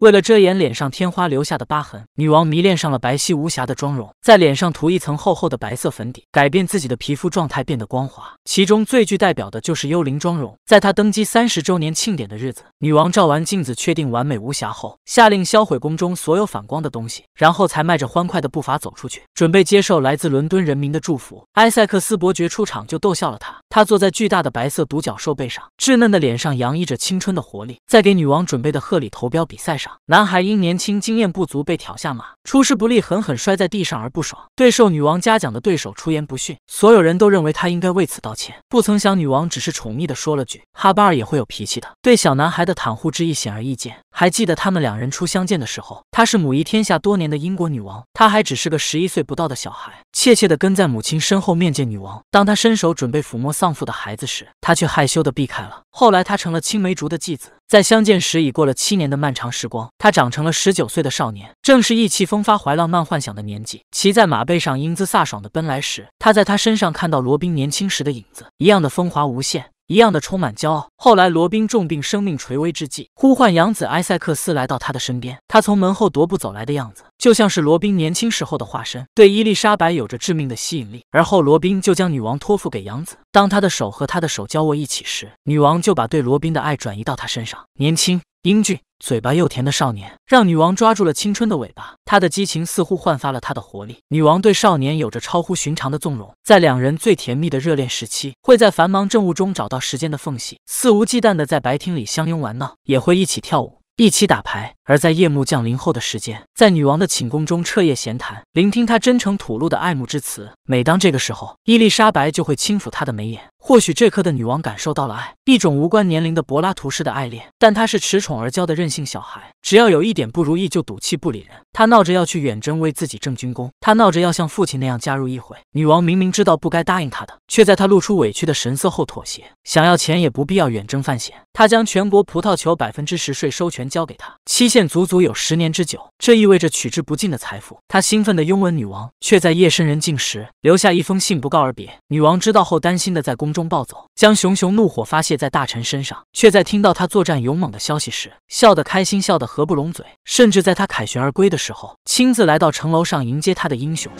为了遮掩脸上天花留下的疤痕，女王迷恋上了白皙无瑕的妆容，在脸上涂一层厚厚的白色粉底，改变自己的皮肤状态，变得光滑。其中最具代表的就是幽灵妆容。在她登基三十周年庆典的日子，女王照完镜子，确定完美无瑕后，下令销毁宫中所有反光的东西，然后才迈着欢快的步伐走出去，准备接受来自伦敦人民的祝福。埃塞克斯伯爵出场就逗笑了她，他坐在巨大的白色独角兽背上，稚嫩的脸上洋溢着青春的活力，在给女王准备的贺礼投标比赛上。男孩因年轻经验不足被挑下马，出师不利，狠狠摔在地上而不爽，对受女王嘉奖的对手出言不逊。所有人都认为他应该为此道歉，不曾想女王只是宠溺的说了句：“哈巴尔也会有脾气的。”对小男孩的袒护之意显而易见。还记得他们两人初相见的时候，她是母仪天下多年的英国女王，他还只是个十一岁不到的小孩，怯怯的跟在母亲身后面见女王。当他伸手准备抚摸丧父的孩子时，他却害羞的避开了。后来他成了青梅竹的继子。在相见时已过了七年的漫长时光，他长成了十九岁的少年，正是意气风发、怀浪漫幻想的年纪。骑在马背上，英姿飒爽的奔来时，他在他身上看到罗宾年轻时的影子，一样的风华无限。一样的充满骄傲。后来，罗宾重病，生命垂危之际，呼唤养子埃塞克斯来到他的身边。他从门后踱步走来的样子，就像是罗宾年轻时候的化身，对伊丽莎白有着致命的吸引力。而后，罗宾就将女王托付给养子。当他的手和他的手交握一起时，女王就把对罗宾的爱转移到他身上。年轻，英俊。嘴巴又甜的少年，让女王抓住了青春的尾巴。他的激情似乎焕发了他的活力。女王对少年有着超乎寻常的纵容，在两人最甜蜜的热恋时期，会在繁忙政务中找到时间的缝隙，肆无忌惮地在白厅里相拥玩闹，也会一起跳舞，一起打牌。而在夜幕降临后的时间，在女王的寝宫中彻夜闲谈，聆听她真诚吐露的爱慕之词。每当这个时候，伊丽莎白就会轻抚他的眉眼。或许这刻的女王感受到了爱，一种无关年龄的柏拉图式的爱恋。但她是恃宠而骄的任性小孩，只要有一点不如意就赌气不理人。她闹着要去远征，为自己挣军功；她闹着要像父亲那样加入议会。女王明明知道不该答应她的，却在她露出委屈的神色后妥协。想要钱也不必要远征犯险。她将全国葡萄球百分之十税收权交给他，期限足足有十年之久，这意味着取之不尽的财富。他兴奋地拥吻女王，却在夜深人静时留下一封信不告而别。女王知道后，担心的在宫。中暴走，将熊熊怒火发泄在大臣身上，却在听到他作战勇猛的消息时，笑得开心，笑得合不拢嘴，甚至在他凯旋而归的时候，亲自来到城楼上迎接他的英雄。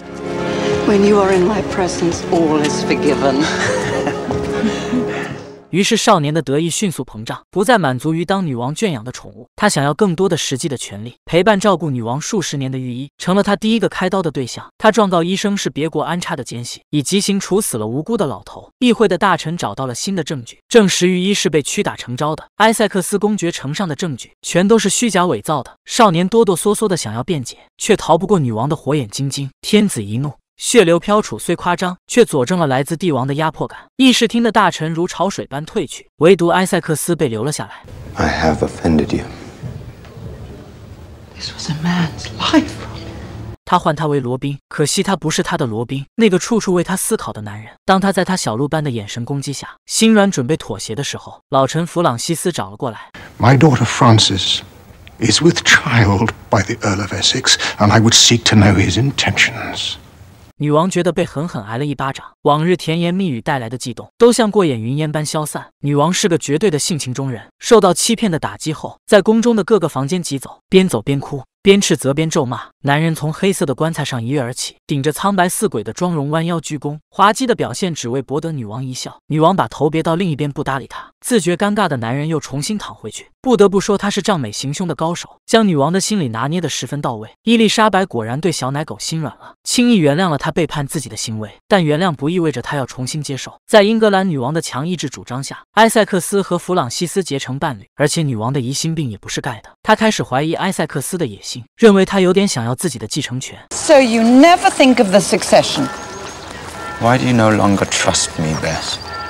于是，少年的得意迅速膨胀，不再满足于当女王圈养的宠物，他想要更多的实际的权利。陪伴照顾女王数十年的御医成了他第一个开刀的对象。他状告医生是别国安插的奸细，以极刑处死了无辜的老头。议会的大臣找到了新的证据，证实御医是被屈打成招的。埃塞克斯公爵呈上的证据全都是虚假伪造的。少年哆哆嗦嗦的想要辩解，却逃不过女王的火眼金睛。天子一怒。血流飘杵虽夸张，却佐证了来自帝王的压迫感。议事厅的大臣如潮水般退去，唯独埃塞克斯被留了下来。I This life. have was a man's offended you. 他唤他为罗宾，可惜他不是他的罗宾，那个处处为他思考的男人。当他在他小鹿般的眼神攻击下，心软准备妥协的时候，老臣弗朗西斯找了过来。My daughter Frances is with child by the Earl of Essex, and I would seek to know his intentions. 女王觉得被狠狠挨了一巴掌，往日甜言蜜语带来的悸动都像过眼云烟般消散。女王是个绝对的性情中人，受到欺骗的打击后，在宫中的各个房间急走，边走边哭，边斥责边咒骂。男人从黑色的棺材上一跃而起，顶着苍白似鬼的妆容弯腰鞠躬，滑稽的表现只为博得女王一笑。女王把头别到另一边，不搭理他。自觉尴尬的男人又重新躺回去。不得不说，她是仗美行凶的高手，将女王的心理拿捏的十分到位。伊丽莎白果然对小奶狗心软了，轻易原谅了他背叛自己的行为。但原谅不意味着她要重新接受。在英格兰女王的强意志主张下，埃塞克斯和弗朗西斯结成伴侣。而且女王的疑心病也不是盖的，她开始怀疑埃塞克斯的野心，认为他有点想要自己的继承权。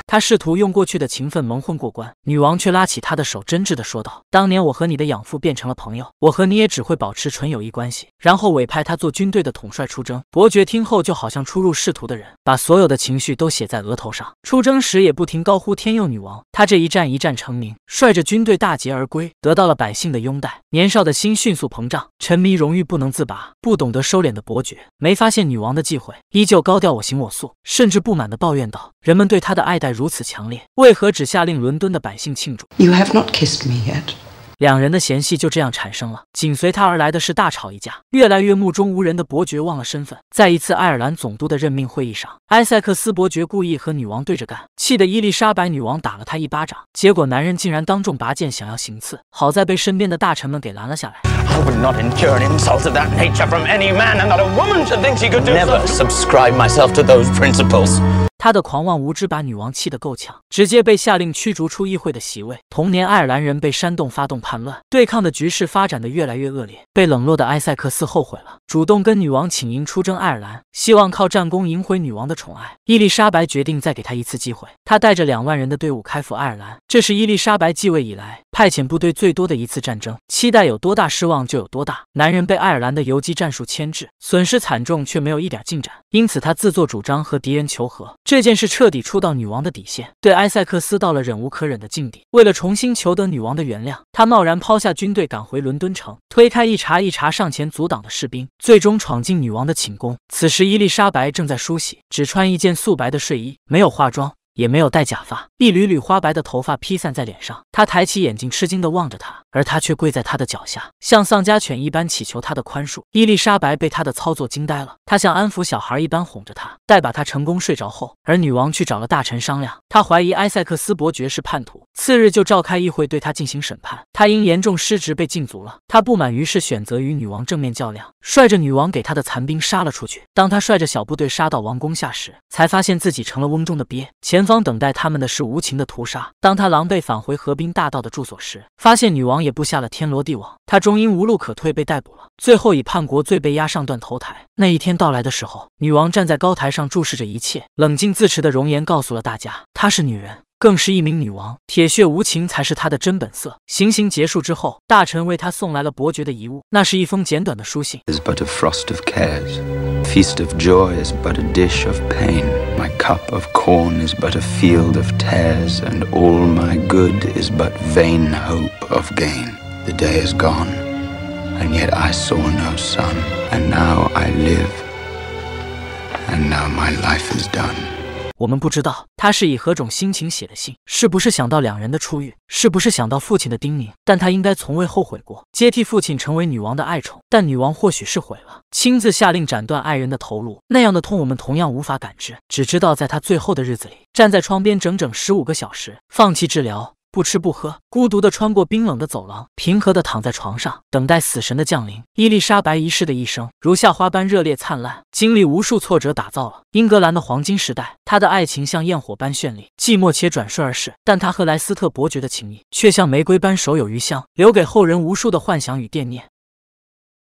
他试图用过去的情分蒙混过关，女王却拉起他的手，真挚地说道：“当年我和你的养父变成了朋友，我和你也只会保持纯友谊关系。”然后委派他做军队的统帅出征。伯爵听后，就好像初入仕途的人，把所有的情绪都写在额头上。出征时也不停高呼“天佑女王”。他这一战一战成名，率着军队大捷而归，得到了百姓的拥戴。年少的心迅速膨胀，沉迷荣誉不能自拔。不懂得收敛的伯爵没发现女王的忌讳，依旧高调我行我素，甚至不满地抱怨道：“人们对他的爱戴。”如此强烈，为何只下令伦敦的百姓庆祝？两人的嫌隙就这样产生了。紧随他而来的是大吵一架。越来越目中无人的伯爵忘了身份，在一次爱尔兰总督的任命会议上，埃塞克斯伯爵故意和女王对着干，气得伊丽莎白女王打了他一巴掌。结果男人竟然当众拔剑想要行刺，好在被身边的大臣们给拦了下来。他的狂妄无知把女王气得够呛，直接被下令驱逐出议会的席位。同年，爱尔兰人被煽动发动叛乱，对抗的局势发展的越来越恶劣。被冷落的埃塞克斯后悔了，主动跟女王请缨出征爱尔兰，希望靠战功赢回女王的宠爱。伊丽莎白决定再给他一次机会，他带着两万人的队伍开赴爱尔兰，这是伊丽莎白继位以来派遣部队最多的一次战争。期待有多大，失望就有多大。男人被爱尔兰的游击战术牵制，损失惨重却没有一点进展，因此他自作主张和敌人求和。这这件事彻底触到女王的底线，对埃塞克斯到了忍无可忍的境地。为了重新求得女王的原谅，他贸然抛下军队，赶回伦敦城，推开一茬一茬上前阻挡的士兵，最终闯进女王的寝宫。此时伊丽莎白正在梳洗，只穿一件素白的睡衣，没有化妆，也没有戴假发，一缕缕花白的头发披散在脸上。她抬起眼睛，吃惊的望着他。而他却跪在他的脚下，像丧家犬一般祈求他的宽恕。伊丽莎白被他的操作惊呆了，她像安抚小孩一般哄着他，待把他成功睡着后，而女王去找了大臣商量，她怀疑埃塞克斯伯爵是叛徒，次日就召开议会对他进行审判。他因严重失职被禁足了。他不满，于是选择与女王正面较量，率着女王给他的残兵杀了出去。当他率着小部队杀到王宫下时，才发现自己成了瓮中的鳖，前方等待他们的是无情的屠杀。当他狼狈返回河滨大道的住所时，发现女王。也布下了天罗地网，他终因无路可退被逮捕了，最后以叛国罪被押上断头台。那一天到来的时候，女王站在高台上注视着一切，冷静自持的容颜告诉了大家，她是女人，更是一名女王，铁血无情才是她的真本色。行刑结束之后，大臣为她送来了伯爵的遗物，那是一封简短的书信。feast of joy is but a dish of pain. My cup of corn is but a field of tares, and all my good is but vain hope of gain. The day is gone, and yet I saw no sun, and now I live, and now my life is done. 我们不知道他是以何种心情写的信，是不是想到两人的初遇，是不是想到父亲的叮咛？但他应该从未后悔过，接替父亲成为女王的爱宠。但女王或许是毁了，亲自下令斩断爱人的头颅，那样的痛我们同样无法感知。只知道在他最后的日子里，站在窗边整整十五个小时，放弃治疗。不吃不喝，孤独的穿过冰冷的走廊，平和的躺在床上，等待死神的降临。伊丽莎白一世的一生如夏花般热烈灿烂，经历无数挫折，打造了英格兰的黄金时代。她的爱情像焰火般绚丽，寂寞且转瞬而逝。但她和莱斯特伯爵的情谊却像玫瑰般手有余香，留给后人无数的幻想与惦念。